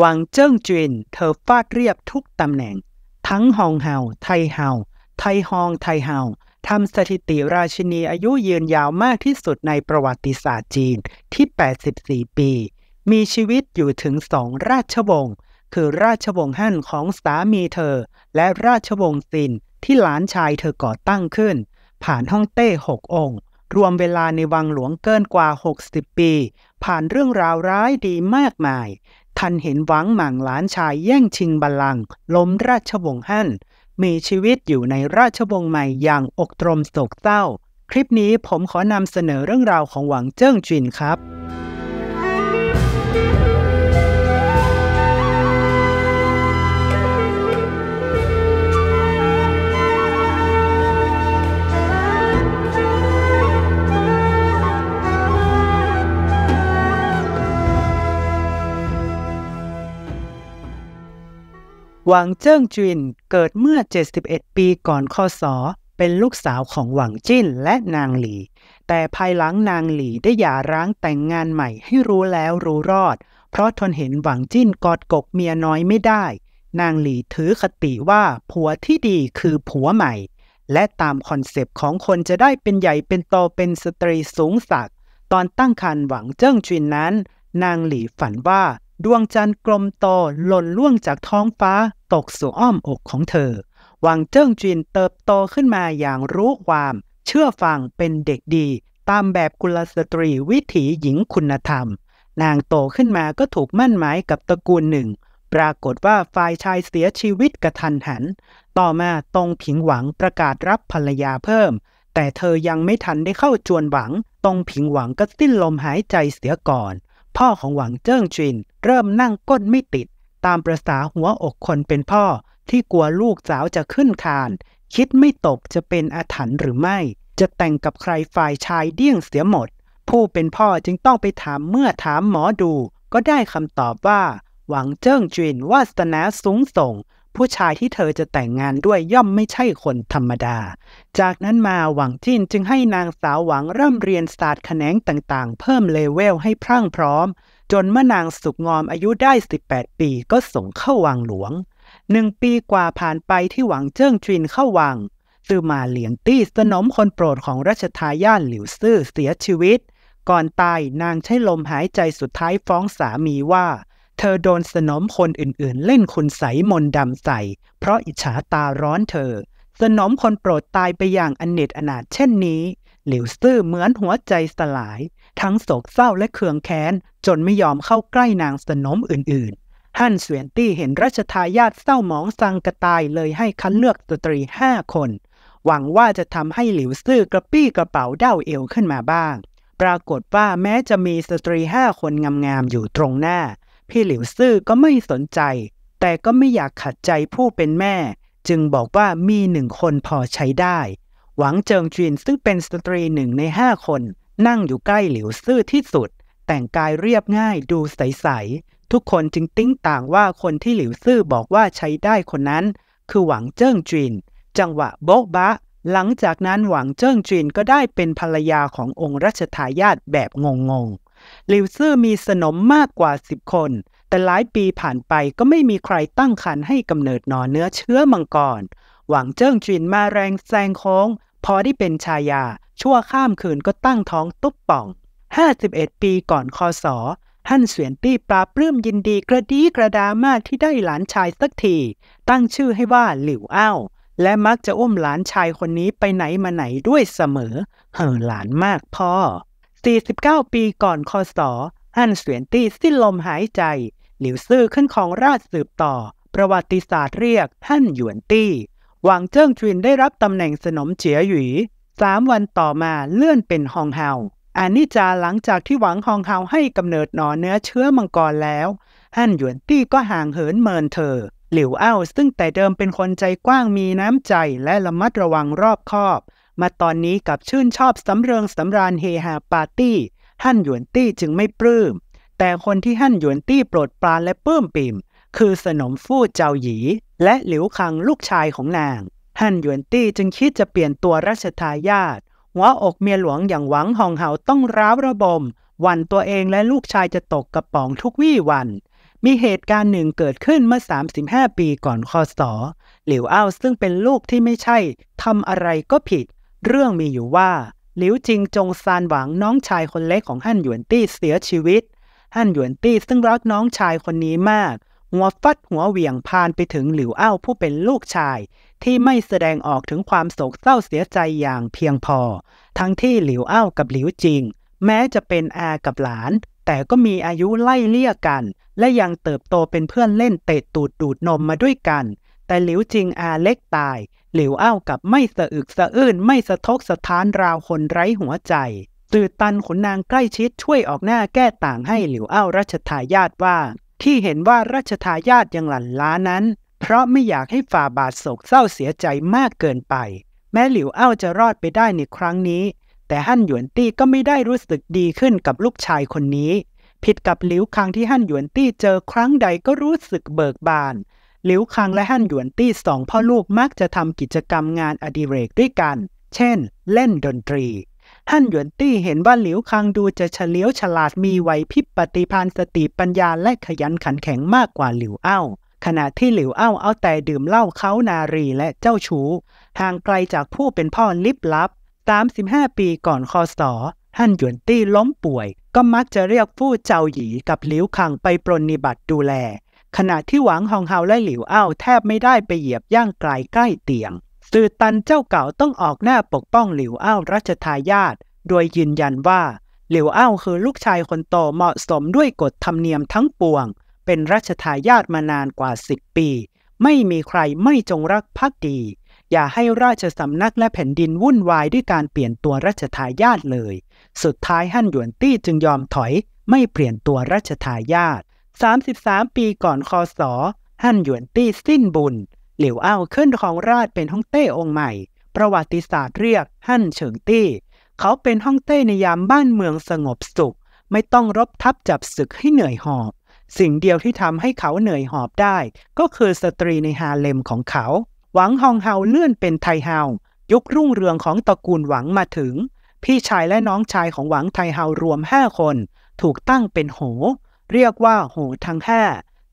หวังเจิ้งจินเธอฟาดเรียบทุกตำแหน่ง ทั้งฮองเฮาไทเฮาไทฮองไทเฮาทำสถิติราชินีอายุยืนยาวมากที่สุดในประวัติศาสตร์จีนที่ 84 ปี มีชีวิตอยู่ถึงสองราชวงศ์คือราชวงศ์ฮั่นของสามีเธอและราชวงศ์ซินที่หลานชายเธอก่อตั้งขึ้น ผ่านฮ่องเต้หกองค์ รวมเวลาในวังหลวงเกินกว่า 60 ปี ผ่านเรื่องราวร้ายดีมากมายท่านเห็นหวังหม่างหลานชายแย่งชิงบัลลังก์ล้มราชวงศ์ฮั่นมีชีวิตอยู่ในราชวงศ์ใหม่อย่างอกตรมโศกเศร้า คลิปนี้ผมขอนำเสนอเรื่องราวของหวังเจิ้งจินครับหวังเจิ้งจุนเกิดเมื่อ 71 ปีก่อนคศเป็นลูกสาวของหวังจิ้นและนางหลี แต่ภายหลังนางหลีได้หย่าร้างแต่งงานใหม่ให้รู้แล้วรู้รอด เพราะทนเห็นหวังจิ้นกอดกกเมียน้อยไม่ได้ นางหลีถือคติว่าผัวที่ดีคือผัวใหม่ และตามคอนเซปต์ของคนจะได้เป็นใหญ่เป็นโตเป็นสตรีสูงสัก ตอนตั้งครรภ์หวังเจิ้งจุนนั้น นางหลีฝันว่าดวงจันทร์กลมโตหล่นล่วงจากท้องฟ้าตกสู่อ้อมอกของเธอ วังเจิ้งจินเติบโตขึ้นมาอย่างรู้ความ เชื่อฟังเป็นเด็กดี ตามแบบกุลสตรีวิถีหญิงคุณธรรม นางโตขึ้นมาก็ถูกมั่นหมายกับตระกูลหนึ่ง ปรากฏว่าฝ่ายชายเสียชีวิตกระทันหัน ต่อมาตงผิงหวังประกาศรับภรรยาเพิ่ม แต่เธอยังไม่ทันได้เข้าจวนหวังตงผิงหวังก็สิ้นลมหายใจเสียก่อนพ่อของหวังเจิ้งจิน เริ่มนั่งก้นไม่ติด ตามประษาหัวอกคนเป็นพ่อที่กลัวลูกสาวจะขึ้นคาน คิดไม่ตกจะเป็นอาถรรพ์หรือไม่ จะแต่งกับใครฝ่ายชายเดี้ยงเสียหมด ผู้เป็นพ่อจึงต้องไปถามเมื่อถามหมอดูก็ได้คำตอบว่า หวังเจิ้งจินวาสนาสูงส่งผู้ชายที่เธอจะแต่งงานด้วยย่อมไม่ใช่คนธรรมดา จากนั้นมาหวังจินจึงให้นางสาวหวังเริ่มเรียนศาสตร์แขนงต่างๆ เพิ่มเลเวลให้พรั่งพร้อม จนเมื่อนางสุกงอมอายุได้ 18 ปีก็ส่งเข้าวังหลวง หนึ่งปีกว่าผ่านไปที่หวังเจิ้งจินเข้าวังซื่อมาเหลียงตี้สนมคนโปรดของรัชทายาทหลิวซื่อเสียชีวิต ก่อนตายนางใช้ลมหายใจสุดท้ายฟ้องสามีว่าเธอโดนสนมคนอื่นๆ เล่นคุณใสมนดำใส่เพราะอิจฉาตาร้อนเธอสนมคนโปรดตายไปอย่างอนเนจอนาถเช่นนี้ หลิวซื่อเหมือนหัวใจสลาย ทั้งโศกเศร้าและเคืองแค้น จนไม่ยอมเข้าใกล้นางสนมอื่นๆฮั่นเสวียนตี้เห็นรัชทายาทเศร้าหมองสังกระตายเลยให้คัดเลือกสตรีห้าคน หวังว่าจะทำให้หลิวซื่อกระปี้กระเป๋าเด้าเอวขึ้นมาบ้าง ปรากฏว่าแม้จะมีสตรีห้าคนงามๆอยู่ตรงหน้าพี่หลิวซื่อก็ไม่สนใจ แต่ก็ไม่อยากขัดใจผู้เป็นแม่ จึงบอกว่ามีหนึ่งคนพอใช้ได้ หวังเจิงจีนซึ่งเป็นสตรีหนึ่งในห้าคน นั่งอยู่ใกล้หลิวซื่อที่สุด แต่งกายเรียบง่ายดูใส ๆทุกคนจึงติ้งต่างว่าคนที่หลิวซื่อบอกว่าใช้ได้คนนั้น คือหวังเจิ้งจีนจังหวะโบ๊ะบะหลังจากนั้นหวังเจิ้งจีนก็ได้เป็นภรรยาขององค์รัชทายาทแบบงงๆลิวซื่อมีสนมมากกว่า 10 คน แต่หลายปีผ่านไปก็ไม่มีใครตั้งครรภ์ให้กำเนิดหนอนเนื้อเชื้อมังกร หวังเจิ้งจินมาแรงแซงโค้ง พอได้เป็นชายา ชั่วข้ามคืนก็ตั้งท้องตุ๊บป่อง 51 ปีก่อนคศฮัท่านเสวียนตี้ปลาปลื้มยินดีกระดีกระดามากที่ได้หลานชายสักที ตั้งชื่อให้ว่าหลิวอ้าว และมักจะอุ้มหลานชายคนนี้ไปไหนมาไหนด้วยเสมอเหอหลานมากพ่อ49ปีก่อนคศอันเสวียนตี้สิ้นลมหายใจ หลิวซื่อขึ้นของราชสืบต่อ ประวัติศาสตร์เรียก ท่านหยวนตี้ หวังเจิ้งจุนได้รับตำแหน่งสนมเจียหยีสามวันต่อมาเลื่อนเป็นฮองเฮา อันนี้จาหลังจากที่หวังฮองเฮาให้กำเนิดหนอเนื้อเชื้อมังกรแล้วฮั่นหยวนตี้ก็ห่างเหินเมินเธอ หลิวเอ้าซึ่งแต่เดิมเป็นคนใจกว้างมีน้ำใจและระมัดระวังรอบคอบมาตอนนี้กับชื่นชอบสำเริงสำราญเฮฮาปาร์ตี้ฮั่นหยวนตี้จึงไม่ปลื้มแต่คนที่ฮั่นหยวนตี้โปรดปรานและปลื้มปิ่มคือสนมฟู่เจ้าหยีและหลิวคังลูกชายของนางฮั่นหยวนตี้จึงคิดจะเปลี่ยนตัวรัชทายาทหัวอกเมียหลวงอย่างหวังหองเหาต้องร้าวระบม วันตัวเองและลูกชายจะตกกระป๋องทุกวี่วัน มีเหตุการณ์หนึ่งเกิดขึ้นเมื่อ 35 ปีก่อนคศสหลิวอ้าวซึ่งเป็นลูกที่ไม่ใช่ทำอะไรก็ผิดเรื่องมีอยู่ว่า หลิวจิงจงซานหวังน้องชายคนเล็กของฮั่นหยวนตี้เสียชีวิตฮั่นหยวนตี้ซึ่งรักน้องชายคนนี้มากหัวฟัดหัวเหวี่ยงพานไปถึงหลิวเอ้าผู้เป็นลูกชาย ที่ไม่แสดงออกถึงความโศกเศร้าเสียใจอย่างเพียงพอ ทั้งที่หลิวเอ้ากับหลิวจิง แม้จะเป็นอากับหลาน แต่ก็มีอายุไล่เลี่ยกัน และยังเติบโตเป็นเพื่อนเล่นเตะตูดดูดนมมาด้วยกัน แต่หลิวจิงอาเล็กตายเหลวอ้าวกับไม่สะอึกสะอื้นไม่สะทกสะท้านราวคนไร้หัวใจตื่นตันขุนนางใกล้ชิดช่วยออกหน้าแก้ต่างให้เหลียวอ้าวรัชทายาทว่าที่เห็นว่ารัชทายาทยังหลั่นล้านั้นเพราะไม่อยากให้ฝ่าบาทโศกเศร้าเสียใจมากเกินไป แม้เหลียวอ้าวจะรอดไปได้ในครั้งนี้ แต่ฮั่นหยวนตี้ก็ไม่ได้รู้สึกดีขึ้นกับลูกชายคนนี้ ผิดกับหลิวคังที่ฮั่นหยวนตี้เจอครั้งใดก็รู้สึกเบิกบานหลิวคังและฮั่นหยวนตี้สองพ่อลูกมักจะทำกิจกรรมงานอดิเรกด้วยกัน เช่น เล่นดนตรีฮั่นหยวนตี้เห็นว่าหลิวคังดูจะเฉลียวฉลาดมีไหวพริบปฏินา์สติปัญญาและขยันขันแข็งมากกว่าหลิวเอ้า ขณะที่หลิวเอ้าเอาแต่ดื่มเหล้าเขานารีและเจ้าชู้ ห่างไกลจากผู้เป็นพ่อลิบลับ35ปีก่อนคอสอฮั่นหยวนตี้ล้มป่วย ก็มักจะเรียกผู้เจ้าหยีกับหลิวคังไปปรนนิบัติดูแลขณะที่หวังฮองเฮาและหลิวอ้าวแทบไม่ได้ไปเหยียบย่างไกลใกล้เตียง สื่อตันเจ้าเก่าต้องออกหน้าปกป้องหลิวอ้าวรัชทายาท โดยยืนยันว่าหลิวอ้าวคือลูกชายคนโตเหมาะสมด้วยกฎธรรมเนียมทั้งปวง เป็นรัชทายาทมานานกว่าสิบปี ไม่มีใครไม่จงรักภักดี อย่าให้ราชสำนักและแผ่นดินวุ่นวายด้วยการเปลี่ยนตัวรัชทายาทเลย สุดท้ายฮั่นหยวนตี้จึงยอมถอยไม่เปลี่ยนตัวรัชทายาท33 ปีก่อนคอสอฮั่นหยวนตี้สิ้นบุญหลิวอ้าวขึ้นของราชเป็นฮ่องเต้องค์ใหม่ ประวัติศาสตร์เรียกฮั่นเฉิงตี้ เขาเป็นฮ่องเต้ในยามบ้านเมืองสงบสุข ไม่ต้องรบทับจับศึกให้เหนื่อยหอบ สิ่งเดียวที่ทำให้เขาเหนื่อยหอบได้ ก็คือสตรีในฮาเลมของเขา หวังฮองเฮาเลื่อนเป็นไทเฮายุครุ่งเรืองของตระกูลหวังมาถึง พี่ชายและน้องชายของหวังไทเฮารวมห้าคน ถูกตั้งเป็นโหเรียกว่าโหทังห้่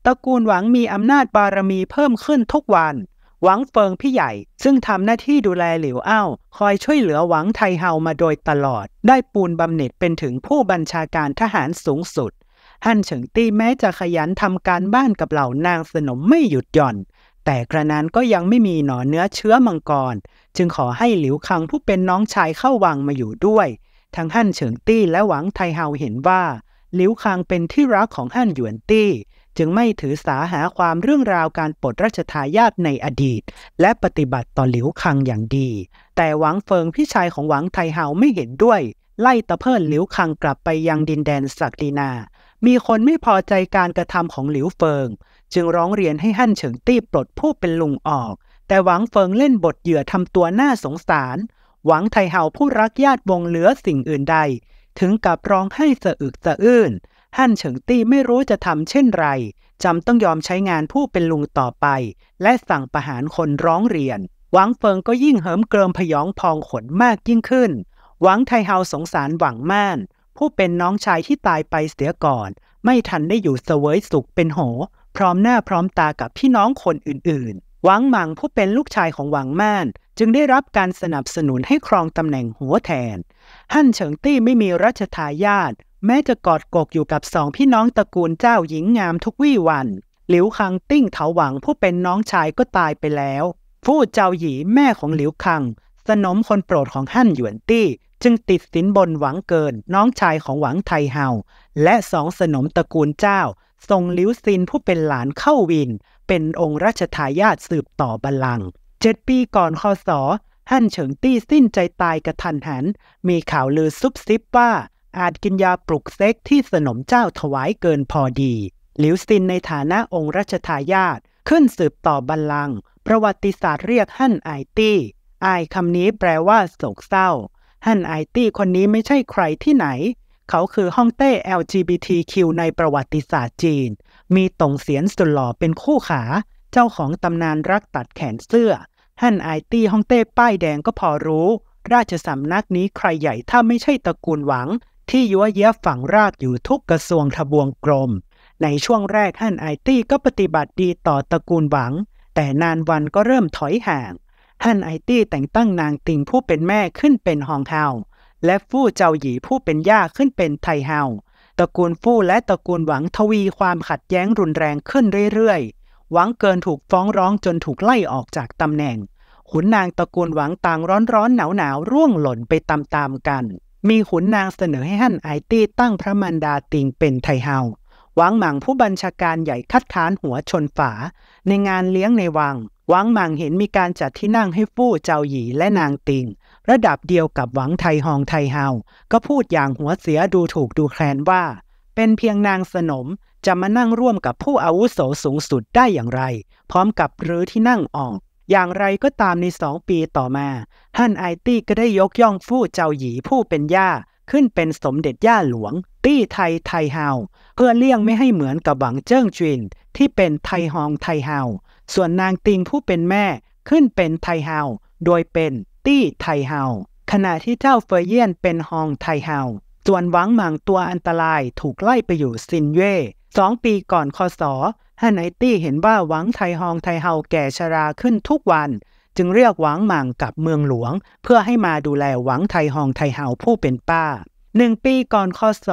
ตระกูลหวังมีอำนาจบารมีเพิ่มขึ้นทุกวัน หวังเฟิงพี่ใหญ่ ซึ่งทำหน้าที่ดูแลหลิวอ้าวคอยช่วยเหลือหวังไทเฮามาโดยตลอด ได้ปูนบำเหน็จเป็นถึงผู้บัญชาการทหารสูงสุดฮั่นเฉิงตี้แม้จะขยันทำการบ้านกับเหล่านางสนมไม่หยุดหย่อน แต่กระนั้นก็ยังไม่มีหนอเนื้อเชื้อมังกรจึงขอให้หลิวคังผู้เป็นน้องชายเข้าวังมาอยู่ด้วย ทั้งฮั่นเฉิงตี้และหวังไทเฮาเห็นว่าหลิวคังเป็นที่รักของฮั่นหยวนตี้ จึงไม่ถือสาหาความเรื่องราวการปลดราชทายาทในอดีต และปฏิบัติต่อหลิวคังอย่างดี แต่หวังเฟิงพี่ชายของหวังไทเฮาไม่เห็นด้วย ไล่ตะเพิดหลิวคังกลับไปยังดินแดนศักดินา มีคนไม่พอใจการกระทำของหลิวเฟิง จึงร้องเรียนให้ฮั่นเฉิงตี้ปลดผู้เป็นลุงออก แต่หวังเฟิงเล่นบทเหยื่อทำตัวน่าสงสาร หวังไทเฮาผู้รักญาติวงเหลือสิ่งอื่นใดถึงกับร้องให้สะอึกสะอื้น ฮั่นเฉิงตี้ไม่รู้จะทำเช่นไร จำต้องยอมใช้งานผู้เป็นลุงต่อไป และสั่งประหารคนร้องเรียน หวังเฟิงก็ยิ่งเหิมเกริมพยองพองขนมากยิ่งขึ้น หวังไทเฮาสงสารหวังม่านผู้เป็นน้องชายที่ตายไปเสียก่อน ไม่ทันได้อยู่เสวยสุขเป็นโหพร้อมหน้าพร้อมตากับพี่น้องคนอื่นๆ หวังหมังผู้เป็นลูกชายของหวังม่านจึงได้รับการสนับสนุนให้ครองตำแหน่งหัวแทนฮั่นเฉิงตี้ไม่มีรัชทายาทแม้จะกอดกกอยู่กับสองพี่น้องตระกูลเจ้าหญิงงามทุกวี่วัน หลิวคังติ้งเถาหวังผู้เป็นน้องชายก็ตายไปแล้วฟู่เจ้าหยีแม่ของหลิวคัง สนมคนโปรดของฮั่นหยวนตี้จึงติดสินบนหวังเกินน้องชายของหวังไทเฮาและสองสนมตระกูลเจ้าส่งหลิวซินผู้เป็นหลานเข้าวิน เป็นองค์ราชทายาทสืบต่อบัลลังก์เจ็ดปีก่อนคอสอฮั่นเฉิงตี้สิ้นใจตายกระทันหัน มีข่าวลือซุบซิบว่า อาจกินยาปลุกเซ็กที่สนมเจ้าถวายเกินพอดี หลิวซินในฐานะองค์รัชทายาทขึ้นสืบต่อบัลลังก์ประวัติศาสตร์เรียกฮั่นไอตี้ไอคำนี้แปลว่า โศกเศร้าฮั่นไอตี้คนนี้ไม่ใช่ใครที่ไหน เขาคือฮ่องเต้ LGBTQ ในประวัติศาสตร์จีน มีตงเสียนสุดหล่อเป็นคู่ขาเจ้าของตำนานรักตัดแขนเสื้อฮั่นไอตี้ฮ่องเต้ป้ายแดงก็พอรู้ ราชสำนักนี้ใครใหญ่ถ้าไม่ใช่ตระกูลหวัง ที่ยัวเย้ยฝังรากอยู่ทุกกระทรวงทบวงกรมในช่วงแรกฮั่นไอตี้ก็ปฏิบัติดีต่อตระกูลหวังแต่นานวันก็เริ่มถอยห่างฮั่นไอตี้แต่งตั้งนางติงผู้เป็นแม่ขึ้นเป็นฮองเฮาและฟู่เจ้าหยีผู้เป็นย่าขึ้นเป็นไทเฮาตระกูลฟู่และตระกูลหวังทวีความขัดแย้งรุนแรงขึ้นเรื่อยๆหวังเกินถูกฟ้องร้องจนถูกไล่ออกจากตำแหน่ง ขุนนางตระกูลหวังต่างร้อนร้อนหนาวหนาวร่วงหล่นไปตามๆกัน มีขุนนางเสนอให้ฮั่นไอตี้ตั้งพระมันดาติงเป็นไทเฮาหวังหมังผู้บัญชาการใหญ่คัดค้านหัวชนฝา ในงานเลี้ยงในวัง หวังหมังเห็นมีการจัดที่นั่งให้ฟู่เจ้าหยีและนางติงระดับเดียวกับหวังไทหองไทเฮา ก็พูดอย่างหัวเสียดูถูกดูแคลนว่า เป็นเพียงนางสนมจะมานั่งร่วมกับผู้อาวุโสสูงสุดได้อย่างไร พร้อมกับรื้อที่นั่งออก อย่างไรก็ตามในสองปีต่อมาั่นไอตี้ก็ได้ยกย่องฟู่เจ้าหยีผู้เป็นย่าขึ้นเป็นสมเด็จย่าหลวง ตี้ไทยไทเฮาเพื่อเลี่ยงไม่ให้เหมือนกับหวังเจิ้งจวินที่เป็นไทฮองไทเฮาส่วนนางติงผู้เป็นแม่ขึ้นเป็นไทเฮาโดยเป็นตี้ไทเฮาขณะที่เจ้าเฟยเยียนเป็นฮองไทเฮาส่วนหวังหมังตัวอันตรายถูกไล่ไปอยู่ซินเย่สองปีก่อนคศฮันไอตี้เห็นว่าหวังไทฮองไทเฮาแก่ชราขึ้นทุกวัน จึงเรียกหวังหม่างกับเมืองหลวง เพื่อให้มาดูแลหวังไทฮองไทเฮาผู้เป็นป้าหนึ่งปีก่อนคศ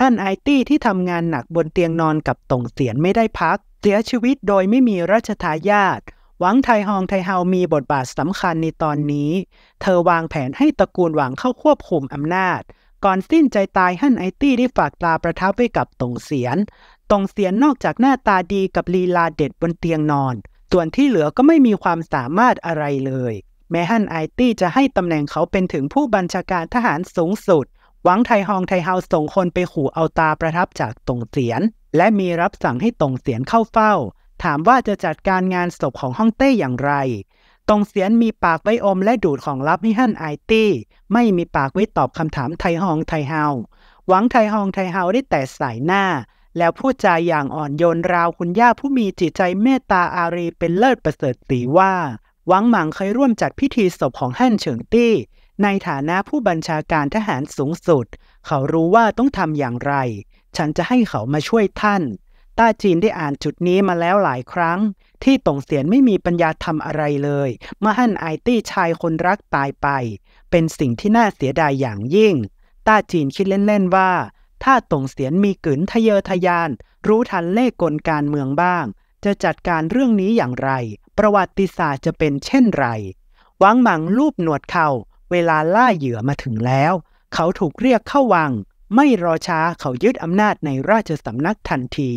ฮันไอตี้ที่ทำงานหนักบนเตียงนอนกับตงเสียนไม่ได้พัก เสียชีวิตโดยไม่มีราชทายาทหวังไทฮองไทเฮามีบทบาทสำคัญในตอนนี้ เธอวางแผนให้ตระกูลหวังเข้าควบคุมอำนาจก่อนสิ้นใจตายฮั่นไอตี้ได้ฝากตาประทับไว้กับตงเสียน ตงเสียนนอกจากหน้าตาดีกับลีลาเด็ดบนเตียงนอน ส่วนที่เหลือก็ไม่มีความสามารถอะไรเลย แม้ฮั่นไอตี้จะให้ตำแหน่งเขาเป็นถึงผู้บัญชาการทหารสูงสุด หวังไทฮองไทเฮาส่งคนไปขู่เอาตาประทับจากตงเสียน และมีรับสั่งให้ตงเสียนเข้าเฝ้า ถามว่าจะจัดการงานศพของฮ่องเต้อย่างไรตงเสียนมีปากไว้อมและดูดของลับให้ฮั่นไอตี้ ไม่มีปากไว้ตอบคำถามไทฮองไทเฮาหวังไทฮองไทเฮาได้แต่สายหน้า แล้วพูดจาอย่างอ่อนโยนราวคุณย่าผู้มีจิตใจเมตตาอารีเป็นเลิศประเสริฐตีว่า หวังหมังเคยร่วมจัดพิธีศพของฮั่นเฉิงตี้ ในฐานะผู้บัญชาการทหารสูงสุด เขารู้ว่าต้องทำอย่างไร ฉันจะให้เขามาช่วยท่านต้าจีนได้อ่านจุดนี้มาแล้วหลายครั้ง ที่ตงเสียนไม่มีปัญญาทำอะไรเลยเมื่อฮั่นไอตี้ชายคนรักตายไป เป็นสิ่งที่น่าเสียดายอย่างยิ่ง ต้าจีนคิดเล่นๆว่า ถ้าตงเสียนมีกลืนทะเยอทะยาน รู้ทันเล่กลการเมืองบ้าง จะจัดการเรื่องนี้อย่างไร ประวัติศาสตร์จะเป็นเช่นไรวังหมังรูปหนวดเขา่าเวลาล่าเหยื่อมาถึงแล้ว เขาถูกเรียกเข้าวังไม่รอช้าเขายึดอำนาจในราชสำนักทันที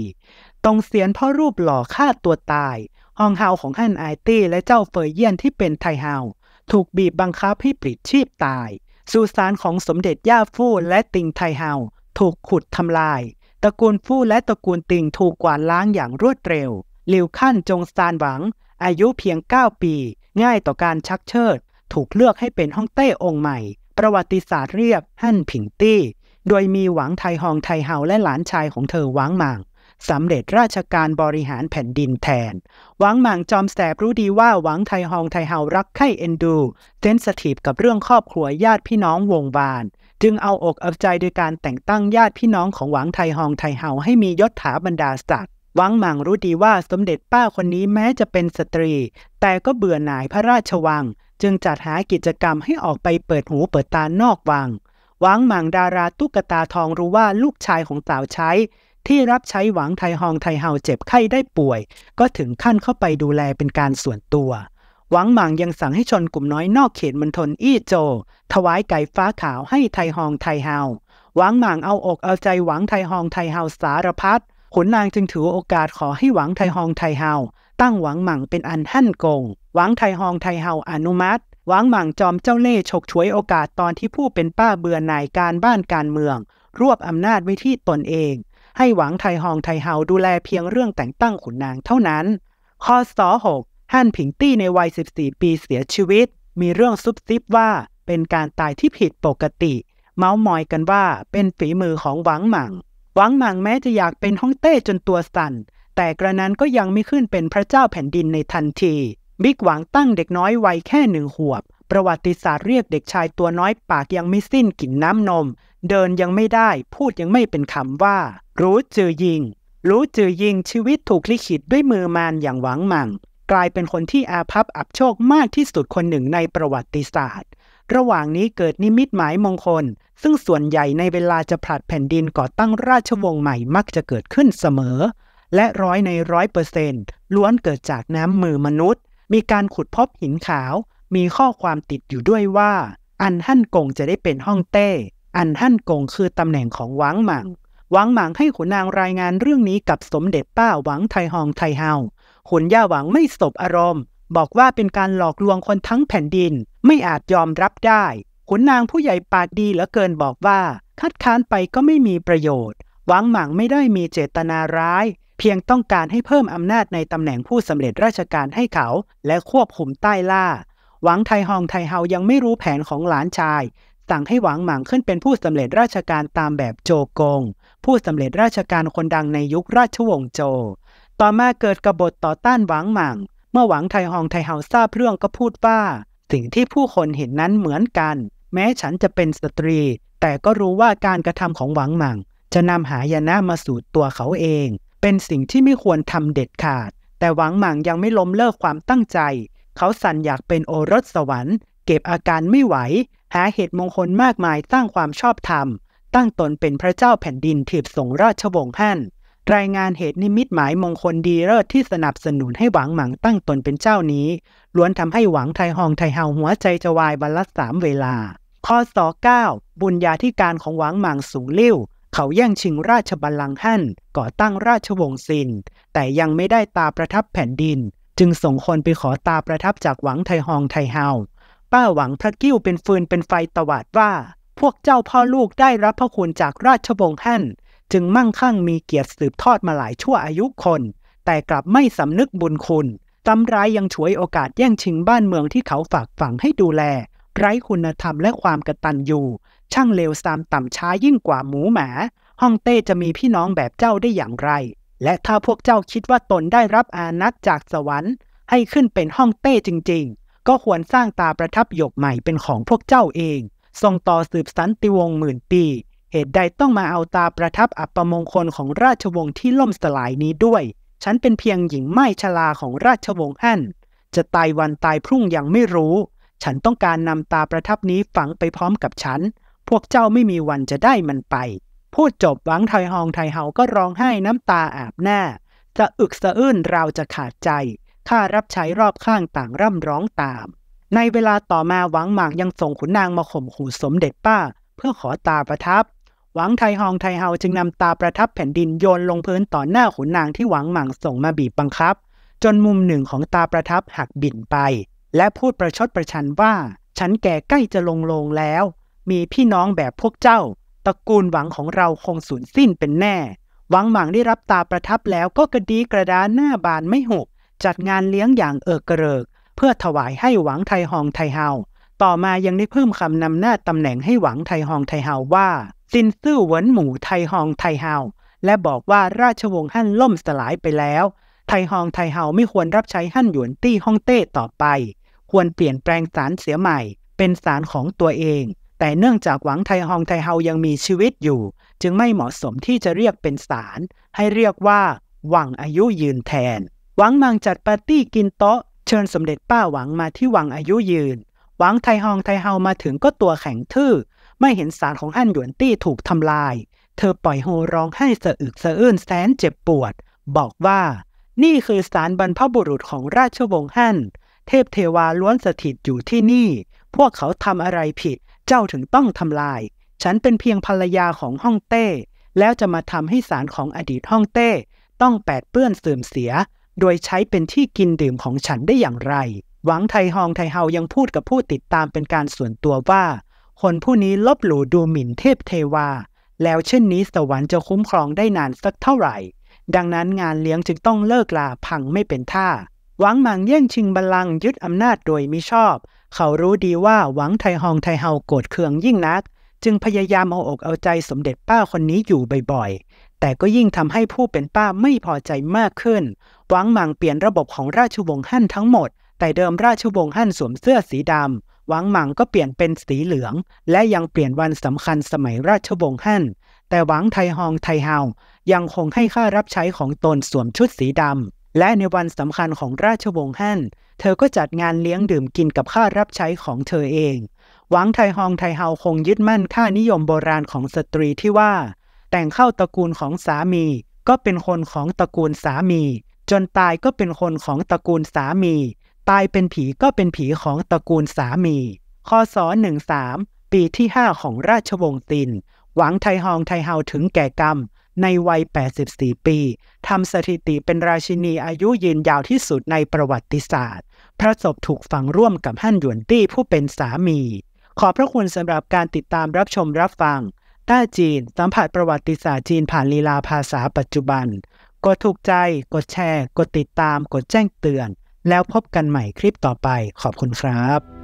ตรงเสียนพ่อรูปหล่อฆ่าตัวตายฮองเฮาของฮั่นไอตี้และเจ้าเฟยเยี่ยนที่เป็นไทเฮาถูกบีบบังคับให้ปลิดชีพตาย สุสานของสมเด็จย่าฟู่และติงไทเฮาถูกขุดทำลาย ตระกูลฟู่และตระกูลติงถูกกวาดล้างอย่างรวดเร็ว หลิวขั้นจงซานหวัง อายุเพียง9ปีง่ายต่อการชักเชิด ถูกเลือกให้เป็นฮ่องเต้องค์ใหม่ ประวัติศาสตร์เรียกฮั่นผิงตี้โดยมีหวังไทหองไทเฮาและหลานชายของเธอหวังหมางสำเร็จราชการบริหารแผ่นดินแทน หวังหมางจอมแสบรู้ดีว่าหวังไทหองไทเฮารักใคร่เอ็นดูเซนสถีบกับเรื่องครอบครัวญาติพี่น้องวงบาน จึงเอาอกเอาใจโดยการแต่งตั้งญาติพี่น้องของหวังไทหองไทเฮาให้มียศถาบรรดาศักดิ์หวังหมางรู้ดีว่าสมเด็จป้าคนนี้แม้จะเป็นสตรี แต่ก็เบื่อหน่ายพระราชวัง จึงจัดหากิจกรรมให้ออกไปเปิดหูเปิดตานอกวังหวังหมางดาราตุ๊กตาทองรู้ว่าลูกชายของสาวใช้ ที่รับใช้หวังไทฮองไทเฮาเจ็บไข้ได้ป่วย ก็ถึงขั้นเข้าไปดูแลเป็นการส่วนตัว หวังหมางยังสั่งให้ชนกลุ่มน้อยนอกเขตมณฑลอี้โจ ถวายไก่ฟ้าขาวให้ไทฮองไทเฮาหวังหมางเอาอกเอาใจหวังไทฮองไทเฮาสารพัดขุนนางจึงถือโอกาสขอให้หวังไทฮองไทเฮาตั้งหวังหมังเป็นอันหั่นกง หวังไทฮองไทเฮาอนุมัติหวังหมั่งจอมเจ้าเล่ห์ฉกฉวยโอกาสตอนที่ผู้เป็นป้าเบื่อหน่ายการบ้านการเมือง รวบอำนาจไว้ที่ตนเอง ให้หวังไทฮหองไทเฮาดูแลเพียงเรื่องแต่งตั้งขุนนางเท่านั้นข้อสอกฮั่นผิงตี้ในวัย 14 ปีเสียชีวิต มีเรื่องซุบซิบว่าเป็นการตายที่ผิดปกติ เมาส์มอยกันว่าเป็นฝีมือของหวังหมังหวังหมังแม้จะอยากเป็นฮ่องเต้จนตัวสั่นแต่กระนั้นก็ยังไม่ขึ้นเป็นพระเจ้าแผ่นดินในทันทีบิ๊กหวังตั้งเด็กน้อยวัยแค่หนึ่งขวบ ประวัติศาสตร์เรียกเด็กชายตัวน้อยปากยังไม่สิ้นกินน้ำนม เดินยังไม่ได้ พูดยังไม่เป็นคำว่า รู้จือยิง รู้จือยิงชีวิตถูกลิขิตด้วยมือมานอย่างหวังมั่ง กลายเป็นคนที่อาภัพอับโชคมากที่สุดคนหนึ่งในประวัติศาสตร์ ระหว่างนี้เกิดนิมิตหมายมงคล ซึ่งส่วนใหญ่ในเวลาจะผลัดแผ่นดินก่อตั้งราชวงศ์ใหม่มักจะเกิดขึ้นเสมอ และร้อยในร้อยเปอร์เซนต์ล้วนเกิดจากน้ำมือมนุษย์มีการขุดพบหินขาว มีข้อความติดอยู่ด้วยว่า อันฮั่นกงจะได้เป็นฮ่องเต้ อันฮั่นกงคือตำแหน่งของหวังหมังหวังหมังให้ขุนนางรายงานเรื่องนี้กับสมเด็จป้าหวังไทฮองไทเฮาขุนย่าหวังไม่สบอารมณ์ บอกว่าเป็นการหลอกลวงคนทั้งแผ่นดิน ไม่อาจยอมรับได้ ขุนนางผู้ใหญ่ปากดีเหลือเกินบอกว่า คัดค้านไปก็ไม่มีประโยชน์ หวังหมังไม่ได้มีเจตนาร้ายเพียงต้องการให้เพิ่มอำนาจในตำแหน่งผู้สำเร็จราชการให้เขาและควบคุมใต้ล่า หวังไทฮองไทเฮายังไม่รู้แผนของหลานชาย สั่งให้หวังหมังขึ้นเป็นผู้สำเร็จราชการตามแบบโจกง ผู้สำเร็จราชการคนดังในยุคราชวงศ์โจ ต่อมาเกิดกบฏต่อต้านหวังหมังเมื่อหวังไทฮองไทเฮาทราบเรื่องก็พูดว่า สิ่งที่ผู้คนเห็นนั้นเหมือนกัน แม้ฉันจะเป็นสตรี แต่ก็รู้ว่าการกระทำของหวังหมังจะนำหายนะมาสู่ตัวเขาเองเป็นสิ่งที่ไม่ควรทำเด็ดขาด แต่หวังหมังยังไม่ล้มเลิกความตั้งใจ เขาสันอยากเป็นโอรสสวรรค์ เก็บอาการไม่ไหว หาเหตุมงคลมากมายสร้างความชอบธรรมตั้งตนเป็นพระเจ้าแผ่นดินถีบส่งราชวงศ์ฮั่นรายงานเหตุนิมิตหมายมงคลดีเลิศที่สนับสนุนให้หวังหมังตั้งตนเป็นเจ้านี้ล้วนทำให้หวังไทยหองไทยเฮาหัวใจจะวายบรรลัสามเวลาข้อศ9บุญญาธิการของหวังหมังสูงเลี้ยวเขาแย่งชิงราชบัลลังก์ฮั่นก่อตั้งราชวงศ์ซินแต่ยังไม่ได้ตาประทับแผ่นดินจึงส่งคนไปขอตาประทับจากหวังไทฮองไทเฮาป้าหวังพระกิ้วเป็นฟืนเป็นไฟตวาดว่าพวกเจ้าพ่อลูกได้รับพระคุณจากราชวงศ์ฮั่นจึงมั่งคั่งมีเกียรติสืบทอดมาหลายชั่วอายุคนแต่กลับไม่สำนึกบุญคุณตำร้ายยังฉวยโอกาสแย่งชิงบ้านเมืองที่เขาฝากฝังให้ดูแลไร้คุณธรรมและความกตัญญูช่างเลวทามต่ำช้ายิ่งกว่าหมูหมาฮ่องเต้จะมีพี่น้องแบบเจ้าได้อย่างไร และถ้าพวกเจ้าคิดว่าตนได้รับอานัตจากสวรรค์ ให้ขึ้นเป็นฮ่องเต้จริง ๆ ก็ควรสร้างตาประทับหยกใหม่เป็นของพวกเจ้าเอง ส่งต่อสืบสันติวงศ์หมื่นปี เหตุใดต้องมาเอาตาประทับอัปมงคลของราชวงศ์ที่ล่มสลายนี้ด้วย ฉันเป็นเพียงหญิงไม้ชลาของราชวงศ์ฮั่น จะตายวันตายพรุ่งยังไม่รู้ ฉันต้องการนำตาประทับนี้ฝังไปพร้อมกับฉันพวกเจ้าไม่มีวันจะได้มันไป พูดจบหวังไทฮองไทเฮา ก็ร้องไห้น้ำตาอาบหน้า จะอึกสะอื้นเราจะขาดใจ ข้ารับใช้รอบข้างต่างร่ำร้องตาม ในเวลาต่อมาหวังหมากยังส่งขุนนางมาข่มขู่สมเด็จป้า เพื่อขอตาประทับ หวังไทฮองไทเฮาจึงนำตาประทับแผ่นดินโยนลงพื้นต่อหน้าขุนนางที่หวังหมางส่งมาบีบบังคับ จนมุมหนึ่งของตาประทับหักบิ่นไป และพูดประชดประชันว่า ฉันแก่ใกล้จะลงลงแล้วมีพี่น้องแบบพวกเจ้า ตระกูลหวังของเราคงสูญสิ้นเป็นแน่ หวังหมังได้รับตาประทับแล้วก็กระดีกระดาหน้าบานไม่หุบจัดงานเลี้ยงอย่างเอิกเกริก เพื่อถวายให้หวังไทหองไทเฮาต่อมายังได้เพิ่มคำนำหน้าตำแหน่งให้หวังไทหองไทเฮาว่า ซินซื่อเหวินหมู่ไทหองไทเฮาและบอกว่าราชวงศ์ฮั่นล่มสลายไปแล้ว ไทหองไทเฮาไม่ควรรับใช้ฮั่นหยวนตี้ฮ่องเต้ต่อไป ควรเปลี่ยนแปลงสารเสียใหม่ เป็นสารของตัวเองแต่เนื่องจากหวังไทฮองไทเฮายังมีชีวิตอยู่ จึงไม่เหมาะสมที่จะเรียกเป็นสารให้เรียกว่าหวังอายุยืนแทน หวังมังจัดปาร์ตี้กินโต๊ะ เชิญสมเด็จป้าหวังมาที่หวังอายุยืน หวังไทฮองไทเฮามาถึงก็ตัวแข็งทื่อไม่เห็นสารของอั้นหยวนตี้ถูกทำลาย เธอปล่อยโฮร้องให้สะอึกสะอื้นแสนเจ็บปวด บอกว่า นี่คือสารบรรพบุรุษของราชวงศ์ฮั่นเทพเทวาล้วนสถิตอยู่ที่นี่ พวกเขาทำอะไรผิดเจ้าถึงต้องทำลาย ฉันเป็นเพียงภรรยาของฮ่องเต้ แล้วจะมาทำให้สารของอดีตฮ่องเต้ ต้องแปดเปื้อนเสื่อมเสีย โดยใช้เป็นที่กินดื่มของฉันได้อย่างไร หวังไทฮองไทเฮายังพูดกับผู้ติดตามเป็นการส่วนตัวว่า คนผู้นี้ลบหลู่ดูหมิ่นเทพเทวา แล้วเช่นนี้สวรรค์จะคุ้มครองได้นานสักเท่าไหร่ ดังนั้นงานเลี้ยงจึงต้องเลิกลาพังไม่เป็นท่าหวังหมังแย่งชิงบัลลังก์ยึดอำนาจโดยมิชอบเขารู้ดีว่าหวังไทฮองไทเฮาโกรธเคืองยิ่งนัก จึงพยายามเอาอกเอาใจสมเด็จป้าคนนี้อยู่บ่อยๆแต่ก็ยิ่งทำให้ผู้เป็นป้าไม่พอใจมากขึ้น หวังหมังเปลี่ยนระบบของราชวงศ์ฮั่นทั้งหมด แต่เดิมราชวงศ์ฮั่นสวมเสื้อสีดำหวังหมังก็เปลี่ยนเป็นสีเหลือง และยังเปลี่ยนวันสำคัญสมัยราชวงศ์ฮั่นแต่หวังไทฮองไทเฮายังคงให้ค่ารับใช้ของตนสวมชุดสีดำและในวันสำคัญของราชวงศ์ฮั่น เธอก็จัดงานเลี้ยงดื่มกินกับข้ารับใช้ของเธอเอง หวังไทฮองไทเฮาคงยึดมั่นค่านิยมโบราณของสตรีที่ว่า แต่งเข้าตระกูลของสามี ก็เป็นคนของตระกูลสามี จนตายก็เป็นคนของตระกูลสามี ตายเป็นผีก็เป็นผีของตระกูลสามีคศ13ปีที่5ของราชวงศ์ตินหวังไทฮองไทเฮาถึงแก่กรรมในวัย 84 ปี ทำสถิติเป็นราชินีอายุยืนยาวที่สุดในประวัติศาสตร์ พระศพถูกฝังร่วมกับฮั่นหยวนตี้ผู้เป็นสามี ขอบพระคุณสำหรับการติดตามรับชมรับฟัง ต้าจีน สัมผัสประวัติศาสตร์จีนผ่านลีลาภาษาปัจจุบัน กดถูกใจ กดแชร์ กดติดตาม กดแจ้งเตือน แล้วพบกันใหม่คลิปต่อไป ขอบคุณครับ